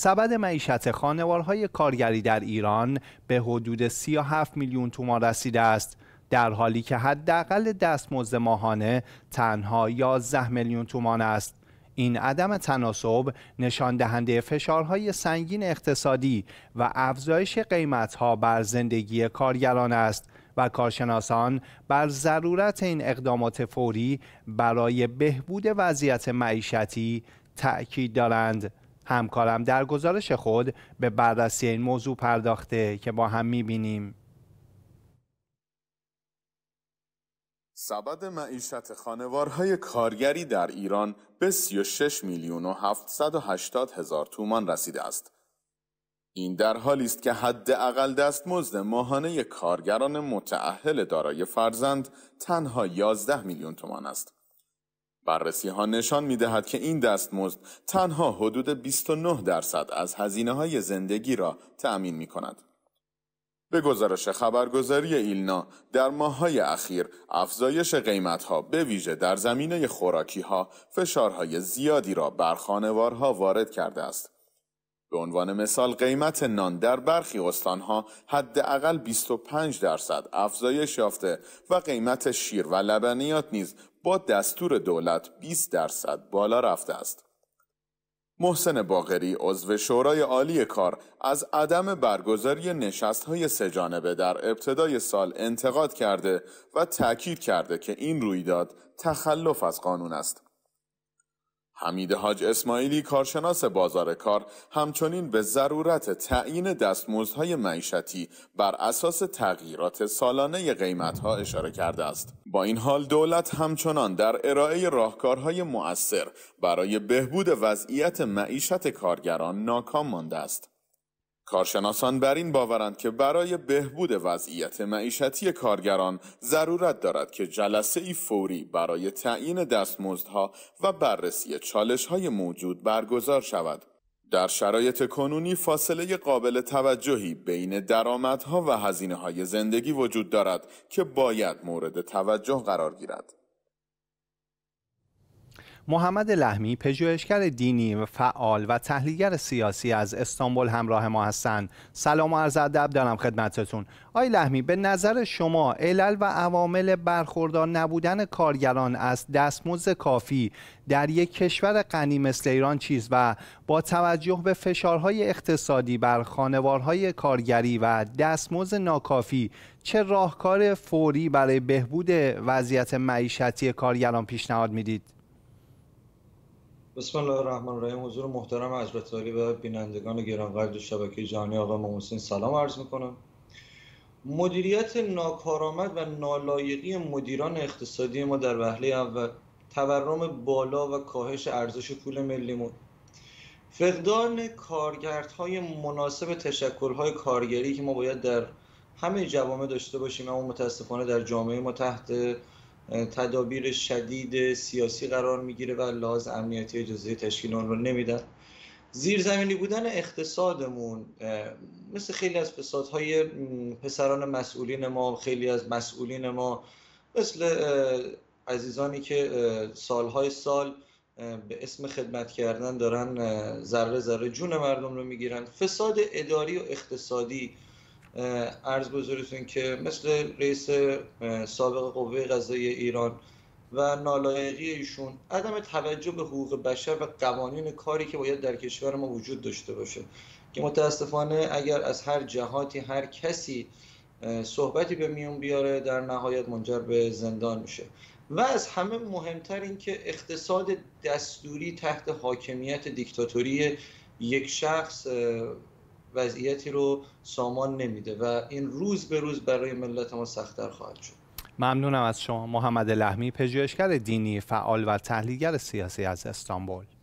سبد معیشت خانوارهای کارگری در ایران به حدود 37 میلیون تومان رسیده است در حالی که حداقل دستمزد ماهانه تنها 11 میلیون تومان است این عدم تناسب نشان دهنده فشارهای سنگین اقتصادی و افزایش قیمتها بر زندگی کارگران است و کارشناسان بر ضرورت این اقدامات فوری برای بهبود وضعیت معیشتی تأکید دارند. همکارم در گزارش خود به بررسی این موضوع پرداخته که با هم میبینیم سبد معیشت خانوارهای کارگری در ایران به 36 میلیون و 780 هزار تومان رسیده است. این در حالی است که حداقل دستمزد ماهانه کارگران متعهل دارای فرزند تنها 11 میلیون تومان است. بررسی ها نشان می دهد که این دستمزد تنها حدود 29 درصد از هزینه های زندگی را تأمین می کند. به گزارش خبرگزاری ایلنا در های اخیر افزایش ها به ویژه در زمینه خوراکی ها فشارهای زیادی را بر خانوارها وارد کرده است. به عنوان مثال قیمت نان در برخی استان حد حداقل 25 درصد افزایش یافته و قیمت شیر و لبنیات نیز دستور دولت 20 درصد بالا رفته است. محسن باغری عضو شورای عالی کار از عدم برگزاری نشست های سجانبه در ابتدای سال انتقاد کرده و تاکید کرده که این رویداد تخلف از قانون است. حمید حاج اسماعیلی کارشناس بازار کار همچنین به ضرورت تعیین دستمزدهای معیشتی بر اساس تغییرات سالانه قیمتها اشاره کرده است. با این حال دولت همچنان در ارائه راهکارهای مؤثر برای بهبود وضعیت معیشت کارگران ناکام مانده است. کارشناسان بر این باورند که برای بهبود وضعیت معیشتی کارگران ضرورت دارد که جلسه ای فوری برای تعیین دستمزدها و بررسی چالش های موجود برگزار شود. در شرایط کنونی فاصله قابل توجهی بین درآمدها و هزینه های زندگی وجود دارد که باید مورد توجه قرار گیرد. محمد لحمی پژوهشگر دینی و فعال و تحلیلگر سیاسی از استانبول همراه ما هستند سلام و عرض ادب دارم خدمتتون آی لحمی به نظر شما علل و عوامل برخوردار نبودن کارگران از دستمزد کافی در یک کشور غنی مثل ایران چیز و با توجه به فشارهای اقتصادی بر خانوارهای کارگری و دستمزد ناکافی چه راهکار فوری برای بهبود وضعیت معیشتی کارگران پیشنهاد میدید بسم الله الرحمن الرحیم حضور محترم حضرت و بینندگان گرانقدر شبکه جهانی آقا محسن سلام عرض میکنم مدیریت ناکارآمد و نالایقی مدیران اقتصادی ما در وهله اول تورم بالا و کاهش ارزش پول ملیمون فقدان کارگردهای مناسب تشکلهای کارگری که ما باید در همه جوامع داشته باشیم اما متاسفانه در جامعه ما تحت تدابیر شدید سیاسی قرار میگیره و لحاظ امنیتی اجازه تشکیل آن رو نمیدن زیرزمینی بودن اقتصادمون مثل خیلی از فسادهای پسران مسئولین ما خیلی از مسئولین ما مثل عزیزانی که سالهای سال به اسم خدمت کردن دارن ذره ذره جون مردم رو میگیرن فساد اداری و اقتصادی عرض بزرگتون که مثل رئیس سابق قوه قضایی ایران و نالایقی ایشون عدم توجه به حقوق بشر و قوانین کاری که باید در کشور ما وجود داشته باشه که متاسفانه اگر از هر جهاتی هر کسی صحبتی به میون بیاره در نهایت منجر به زندان میشه و از همه مهمتر اینکه اقتصاد دستوری تحت حاکمیت دیکتاتوری یک شخص وضعیتی رو سامان نمیده و این روز به روز برای ملت ما سختتر خواهد شد ممنونم از شما محمد لحمی پژوهشگر دینی فعال و تحلیلگر سیاسی از استانبول